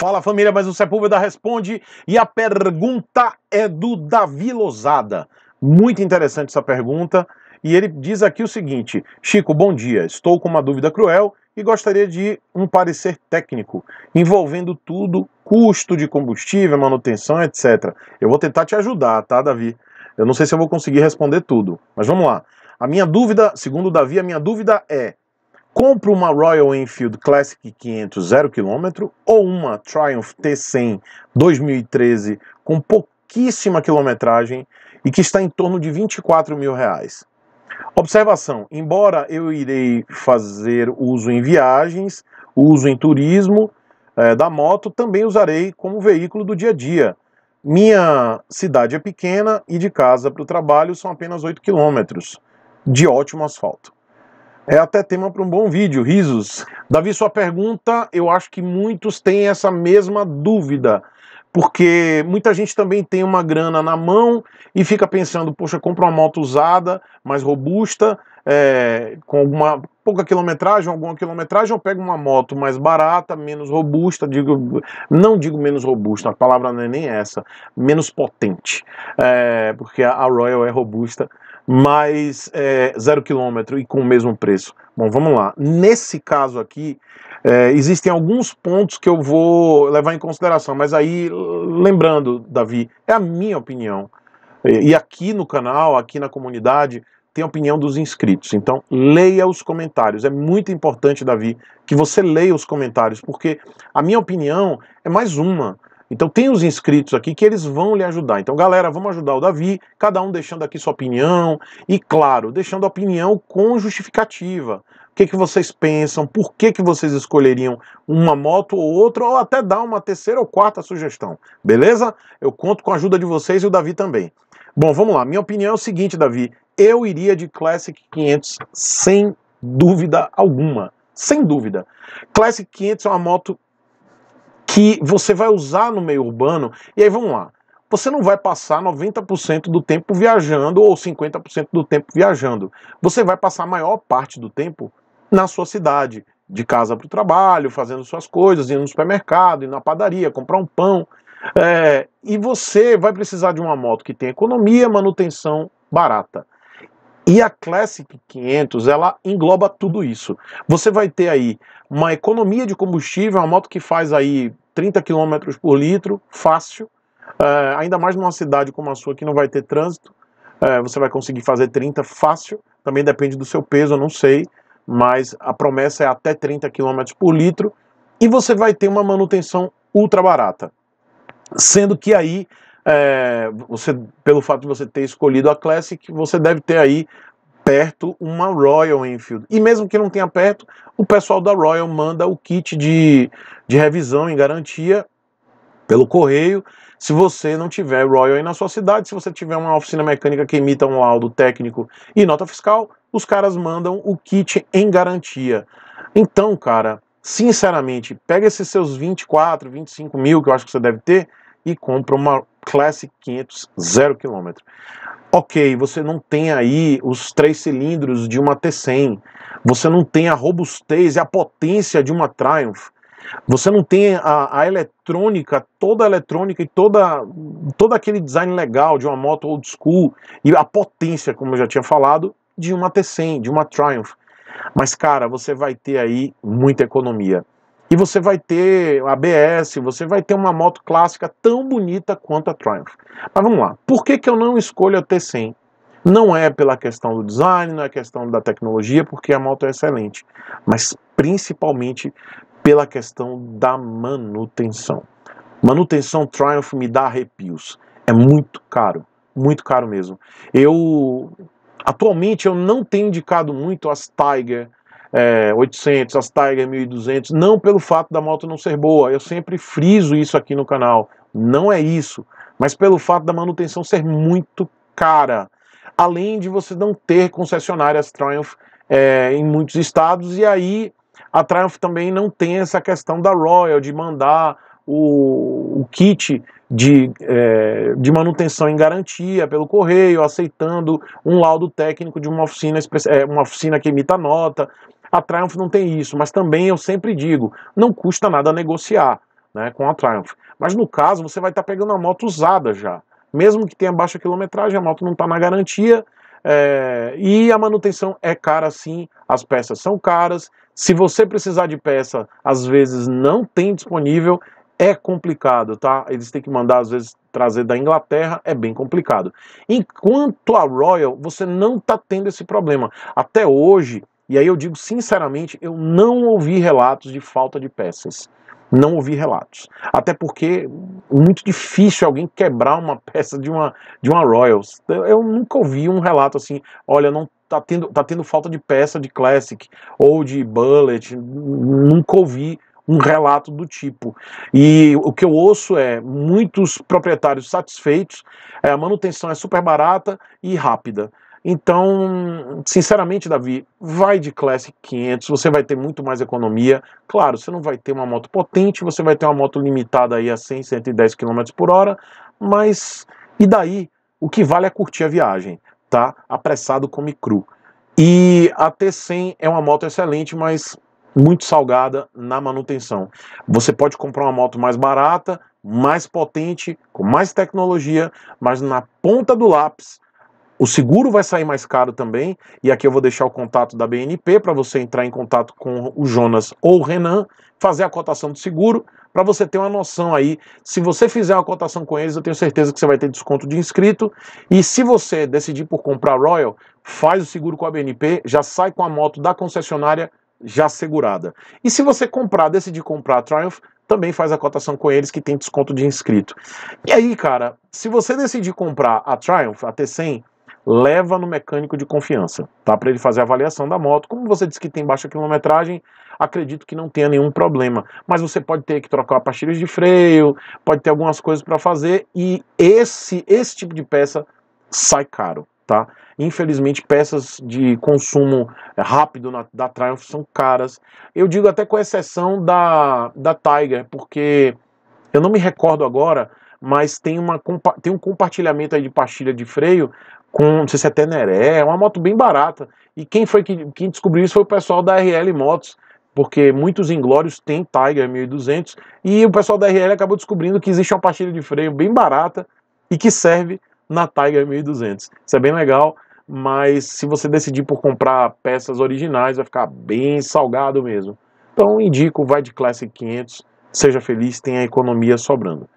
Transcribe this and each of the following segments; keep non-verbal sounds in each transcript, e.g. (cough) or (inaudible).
Fala família, mas o Sepúlveda responde e a pergunta é do Davi Lozada. Muito interessante essa pergunta e ele diz aqui o seguinte: Chico, bom dia. Estou com uma dúvida cruel e gostaria de um parecer técnico envolvendo tudo, custo de combustível, manutenção, etc. Eu vou tentar te ajudar, tá, Davi? Eu não sei se eu vou conseguir responder tudo, mas vamos lá. A minha dúvida, segundo o Davi, a minha dúvida é: compro uma Royal Enfield Classic 500 0 km ou uma Triumph T100 2013 com pouquíssima quilometragem e que está em torno de 24 mil reais. Observação: embora eu irei fazer uso em viagens, uso em turismo é, da moto, também usarei como veículo do dia a dia. Minha cidade é pequena e de casa para o trabalho são apenas 8 quilômetros de ótimo asfalto. É até tema para um bom vídeo, risos. Davi, sua pergunta, eu acho que muitos têm essa mesma dúvida, porque muita gente também tem uma grana na mão e fica pensando, poxa, compra uma moto usada, mais robusta, é, com alguma pouca quilometragem, alguma quilometragem, eu pego uma moto mais barata, menos robusta, digo, não digo menos robusta, a palavra não é nem essa, menos potente, é, porque a Royal é robusta, mas é, zero quilômetro e com o mesmo preço. Bom, vamos lá. Nesse caso aqui, é, existem alguns pontos que eu vou levar em consideração, mas aí, lembrando, Davi, é a minha opinião. E aqui no canal, aqui na comunidade, tem a opinião dos inscritos. Então, leia os comentários. É muito importante, Davi, que você leia os comentários, porque a minha opinião é mais uma. Então tem os inscritos aqui que eles vão lhe ajudar. Então, galera, vamos ajudar o Davi, cada um deixando aqui sua opinião e, claro, deixando a opinião com justificativa. O que, que vocês pensam, por que, que vocês escolheriam uma moto ou outra, ou até dar uma terceira ou quarta sugestão, beleza? Eu conto com a ajuda de vocês e o Davi também. Bom, vamos lá. Minha opinião é o seguinte, Davi. Eu iria de Classic 500 sem dúvida alguma. Sem dúvida. Classic 500 é uma moto que você vai usar no meio urbano. E aí vamos lá. Você não vai passar 90% do tempo viajando ou 50% do tempo viajando. Você vai passar a maior parte do tempo na sua cidade, de casa para o trabalho, fazendo suas coisas, indo no supermercado, indo na padaria, comprar um pão. É, e você vai precisar de uma moto que tem economia, manutenção barata. E a Classic 500, ela engloba tudo isso. Você vai ter aí uma economia de combustível, uma moto que faz aí 30 km por litro, fácil. É, ainda mais numa cidade como a sua, que não vai ter trânsito, é, você vai conseguir fazer 30 fácil. Também depende do seu peso, eu não sei, mas a promessa é até 30 km por litro. E você vai ter uma manutenção ultra barata. Sendo que aí, é, você, pelo fato de você ter escolhido a Classic, você deve ter aí perto uma Royal Enfield. E mesmo que não tenha perto, o pessoal da Royal manda o kit de, de revisão em garantia pelo correio. Se você não tiver Royal aí na sua cidade, se você tiver uma oficina mecânica que emita um laudo técnico e nota fiscal, os caras mandam o kit em garantia. Então, cara, sinceramente, pega esses seus 24, 25 mil que eu acho que você deve ter e compra uma Classic 500 zero quilômetro. Ok, você não tem aí os três cilindros de uma T100, você não tem a robustez e a potência de uma Triumph, você não tem a, a eletrônica, toda a eletrônica e toda, todo aquele design legal de uma moto old school e a potência, como eu já tinha falado, de uma T100, de uma Triumph. Mas, cara, você vai ter aí muita economia. E você vai ter ABS, você vai ter uma moto clássica tão bonita quanto a Triumph. Mas vamos lá, por que, que eu não escolho a T100? Não é pela questão do design, não é questão da tecnologia, porque a moto é excelente, mas principalmente pela questão da manutenção. Manutenção Triumph me dá arrepios. É muito caro, muito caro mesmo. Eu atualmente eu não tenho indicado muito as Tiger, é, 800, as Tiger 1200, não pelo fato da moto não ser boa, eu sempre friso isso aqui no canal, não é isso, mas pelo fato da manutenção ser muito cara, além de você não ter concessionárias Triumph é, em muitos estados, e aí a Triumph também não tem essa questão da Royal, de mandar o, o kit de, é, de manutenção em garantia pelo correio, aceitando um laudo técnico de uma oficina, é, uma oficina que emita nota. A Triumph não tem isso, mas também eu sempre digo, não custa nada negociar né, com a Triumph. Mas no caso, você vai estar tá pegando a moto usada já. Mesmo que tenha baixa quilometragem, a moto não está na garantia, é, e a manutenção é cara sim, as peças são caras. Se você precisar de peça, às vezes não tem disponível, é complicado, tá? Eles têm que mandar, às vezes, trazer da Inglaterra, é bem complicado. Enquanto a Royal, você não está tendo esse problema. Até hoje, e aí eu digo sinceramente, eu não ouvi relatos de falta de peças. Não ouvi relatos. Até porque é muito difícil alguém quebrar uma (laughs) peça de uma, de uma Royals. Eu nunca ouvi um relato assim, olha, não tá tendo, tá tendo falta de peça de Classic ou de Bullet. Nunca ouvi um relato do tipo. E o que eu ouço é muitos proprietários satisfeitos, é, a manutenção é super barata e rápida. Então, sinceramente, Davi, vai de Classic 500, você vai ter muito mais economia. Claro, você não vai ter uma moto potente, você vai ter uma moto limitada aí a 100, 110 km por hora, mas e daí? O que vale é curtir a viagem, tá? Apressado come cru. E a T100 é uma moto excelente, mas muito salgada na manutenção. Você pode comprar uma moto mais barata, mais potente, com mais tecnologia, mas na ponta do lápis o seguro vai sair mais caro também, e aqui eu vou deixar o contato da BNP para você entrar em contato com o Jonas ou o Renan, fazer a cotação do seguro, para você ter uma noção aí. Se você fizer uma cotação com eles, eu tenho certeza que você vai ter desconto de inscrito. E se você decidir por comprar Royal, faz o seguro com a BNP, já sai com a moto da concessionária já segurada. E se você comprar, decidir comprar a Triumph, também faz a cotação com eles que tem desconto de inscrito. E aí, cara, se você decidir comprar a Triumph, a T100, leva no mecânico de confiança, tá? Para ele fazer a avaliação da moto. Como você disse que tem baixa quilometragem, acredito que não tenha nenhum problema. Mas você pode ter que trocar pastilhas de freio, pode ter algumas coisas para fazer e esse esse tipo de peça sai caro, tá? Infelizmente, peças de consumo rápido na, da Triumph são caras. Eu digo até com exceção da, da Tiger, porque eu não me recordo agora, mas tem, uma, tem um compartilhamento aí de pastilha de freio com, não sei se é Teneré, é uma moto bem barata. E quem foi que quem descobriu isso foi o pessoal da RL Motos, porque muitos inglórios têm Tiger 1200 e o pessoal da RL acabou descobrindo que existe uma pastilha de freio bem barata e que serve na Tiger 1200. Isso é bem legal, mas se você decidir por comprar peças originais, vai ficar bem salgado mesmo. Então indico, vai de Classic 500, seja feliz, tenha economia sobrando.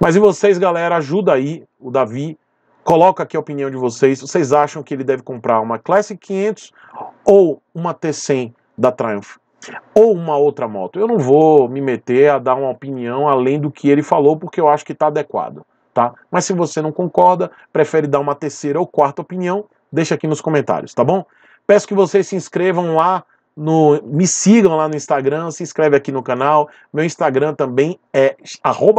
Mas e vocês, galera, ajuda aí o Davi Coloca aqui a opinião de vocês. Vocês acham que ele deve comprar uma Classic 500 ou uma T100 da Triumph? Ou uma outra moto? Eu não vou me meter a dar uma opinião além do que ele falou, porque eu acho que está adequado. Tá? Mas se você não concorda, prefere dar uma terceira ou quarta opinião, deixa aqui nos comentários, tá bom? Peço que vocês se inscrevam lá no, me sigam lá no Instagram, se inscreve aqui no canal. Meu Instagram também é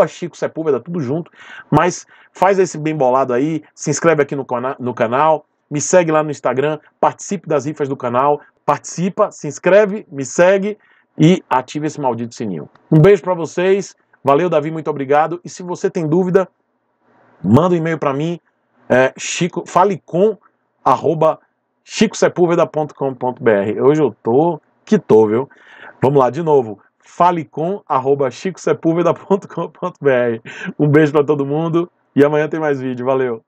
Chico Sepúlveda, tudo junto. Mas faz esse bem bolado aí, se inscreve aqui no, no canal, me segue lá no Instagram, participe das rifas do canal, participa, se inscreve, me segue e ative esse maldito sininho. Um beijo para vocês, valeu Davi, muito obrigado. E se você tem dúvida, manda um e-mail para mim, é, Chico, fale com arroba chicosepulveda.com.br. Hoje eu tô que tô, viu? Vamos lá de novo. falecom@chicosepulveda.com.br. Um beijo para todo mundo e amanhã tem mais vídeo. Valeu.